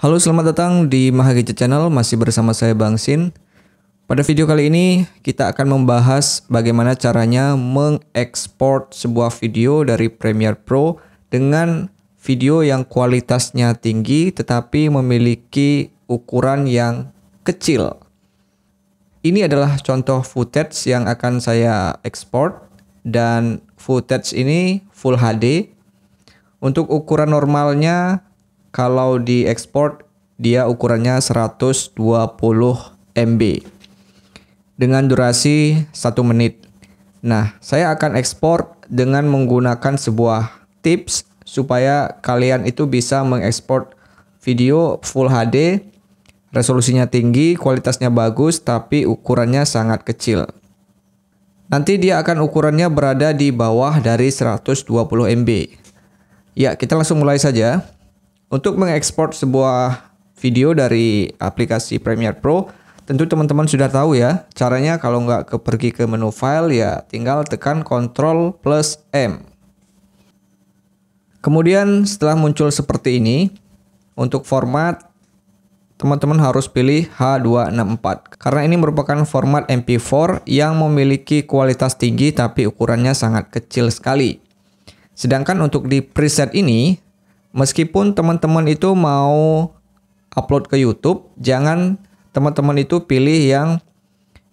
Halo, selamat datang di Mahagija Channel. Masih bersama saya Bang Sin. Pada video kali ini kita akan membahas bagaimana caranya mengekspor sebuah video dari Premiere Pro dengan video yang kualitasnya tinggi tetapi memiliki ukuran yang kecil. Ini adalah contoh footage yang akan saya ekspor dan footage ini full HD. Untuk ukuran normalnya kalau di diekspor dia ukurannya 120 MB dengan durasi satu menit. Nah, saya akan ekspor dengan menggunakan sebuah tips supaya kalian itu bisa mengekspor video Full HD, resolusinya tinggi, kualitasnya bagus, tapi ukurannya sangat kecil. Nanti dia akan ukurannya berada di bawah dari 120 MB. Ya, kita langsung mulai saja. Untuk mengekspor sebuah video dari aplikasi Premiere Pro, tentu teman-teman sudah tahu ya. Caranya kalau nggak pergi ke menu file ya tinggal tekan Ctrl plus M. Kemudian setelah muncul seperti ini, untuk format teman-teman harus pilih H264 karena ini merupakan format MP4 yang memiliki kualitas tinggi tapi ukurannya sangat kecil sekali. Sedangkan untuk di preset ini Meskipun teman-teman itu mau upload ke YouTube, jangan teman-teman itu pilih yang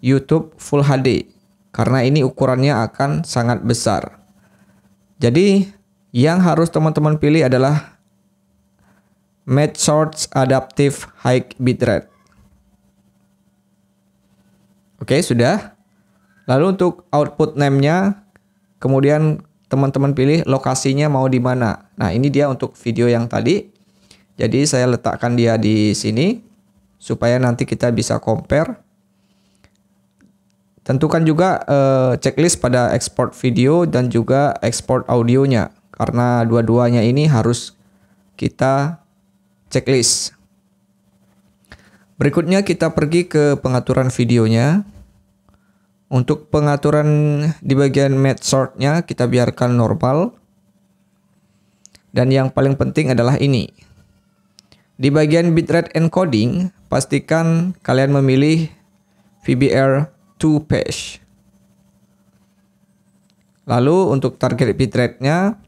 YouTube Full HD karena ini ukurannya akan sangat besar. Jadi yang harus teman-teman pilih adalah Match Shorts Adaptive High Bitrate. Oke, sudah. Lalu untuk output name-nya, kemudian teman-teman pilih lokasinya mau di mana. Nah, ini dia untuk video yang tadi. Jadi saya letakkan dia di sini supaya nanti kita bisa compare. Tentukan juga eh, checklist pada export video dan juga export audionya karena dua-duanya ini harus kita checklist. Berikutnya kita pergi ke pengaturan videonya. Untuk pengaturan di bagian mat Shortnya kita biarkan normal. Dan yang paling penting adalah ini. Di bagian bitrate encoding, pastikan kalian memilih VBR 2 page. Lalu untuk target bitrate-nya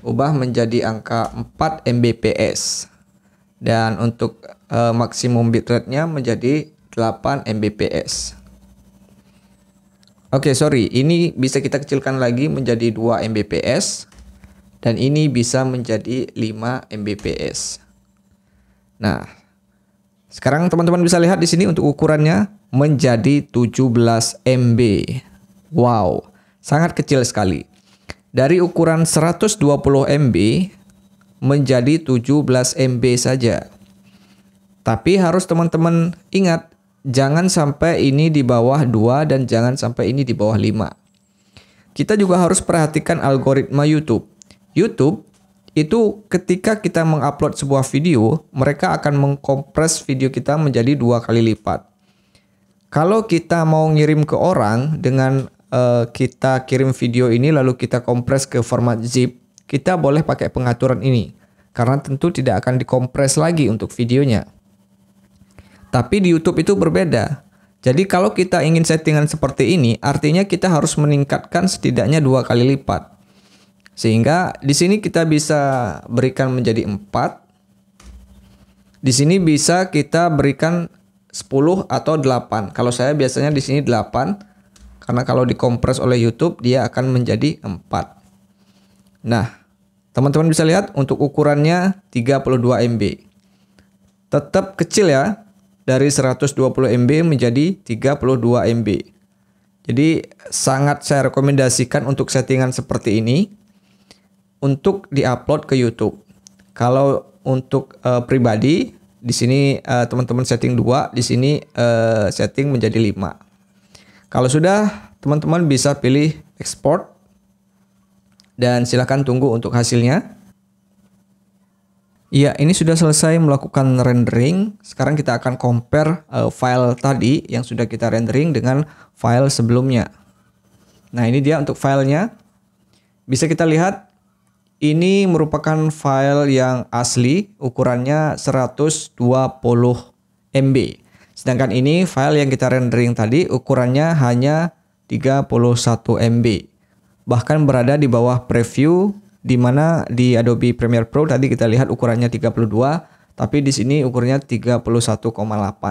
ubah menjadi angka 4 Mbps. Dan untuk uh, maksimum bitrate-nya menjadi 8 Mbps. Oke, okay, sorry. Ini bisa kita kecilkan lagi menjadi 2 Mbps dan ini bisa menjadi 5 Mbps. Nah, sekarang teman-teman bisa lihat di sini untuk ukurannya menjadi 17 MB. Wow, sangat kecil sekali. Dari ukuran 120 MB menjadi 17 MB saja. Tapi harus teman-teman ingat jangan sampai ini di bawah 2 dan jangan sampai ini di bawah 5. Kita juga harus perhatikan algoritma YouTube. YouTube itu ketika kita mengupload sebuah video, mereka akan mengkompres video kita menjadi dua kali lipat. Kalau kita mau ngirim ke orang dengan uh, kita kirim video ini lalu kita kompres ke format zip, kita boleh pakai pengaturan ini karena tentu tidak akan dikompres lagi untuk videonya. Tapi di YouTube itu berbeda. Jadi kalau kita ingin settingan seperti ini, artinya kita harus meningkatkan setidaknya dua kali lipat. Sehingga di sini kita bisa berikan menjadi 4. Di sini bisa kita berikan 10 atau 8. Kalau saya biasanya di sini 8 karena kalau dikompres oleh YouTube dia akan menjadi 4. Nah, teman-teman bisa lihat untuk ukurannya 32 MB. Tetap kecil ya, dari 120 MB menjadi 32 MB. Jadi sangat saya rekomendasikan untuk settingan seperti ini untuk diupload ke YouTube. Kalau untuk uh, pribadi di sini uh, teman-teman setting 2, di sini uh, setting menjadi 5. Kalau sudah teman-teman bisa pilih export dan silahkan tunggu untuk hasilnya. Iya, ini sudah selesai melakukan rendering. Sekarang kita akan compare uh, file tadi yang sudah kita rendering dengan file sebelumnya. Nah, ini dia untuk filenya. Bisa kita lihat ini merupakan file yang asli, ukurannya 120 MB. Sedangkan ini file yang kita rendering tadi ukurannya hanya 31 MB. Bahkan berada di bawah preview di mana di Adobe Premiere Pro tadi kita lihat ukurannya 32 tapi di sini ukurnya 31,8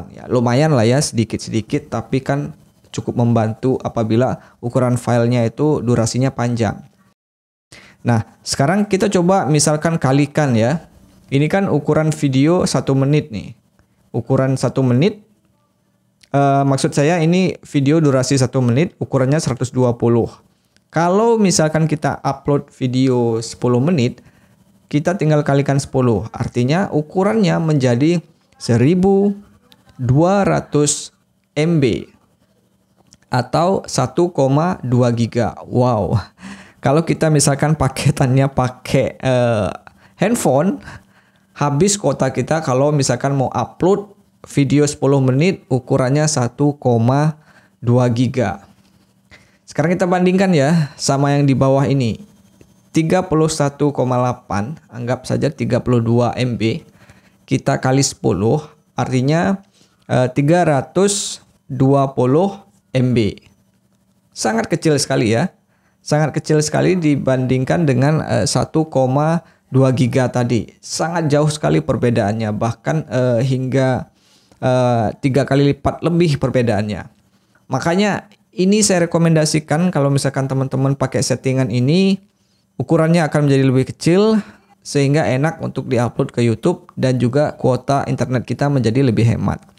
ya. Lumayan lah ya sedikit-sedikit tapi kan cukup membantu apabila ukuran filenya itu durasinya panjang. Nah, sekarang kita coba misalkan kalikan ya. Ini kan ukuran video satu menit nih. Ukuran satu menit Uh, maksud saya ini video durasi satu menit ukurannya 120. Kalau misalkan kita upload video 10 menit, kita tinggal kalikan 10. Artinya ukurannya menjadi 1200 MB atau 1,2 giga. Wow. Kalau kita misalkan paketannya pakai uh, handphone, habis kuota kita kalau misalkan mau upload video 10 menit ukurannya 1,2 giga. Sekarang kita bandingkan ya sama yang di bawah ini. 31,8 anggap saja 32 MB kita kali 10 artinya eh, 320 MB. Sangat kecil sekali ya. Sangat kecil sekali dibandingkan dengan eh, 1,2 giga tadi. Sangat jauh sekali perbedaannya bahkan eh, hingga eh, tiga kali lipat lebih perbedaannya. Makanya ini saya rekomendasikan kalau misalkan teman-teman pakai settingan ini, ukurannya akan menjadi lebih kecil sehingga enak untuk diupload ke YouTube dan juga kuota internet kita menjadi lebih hemat.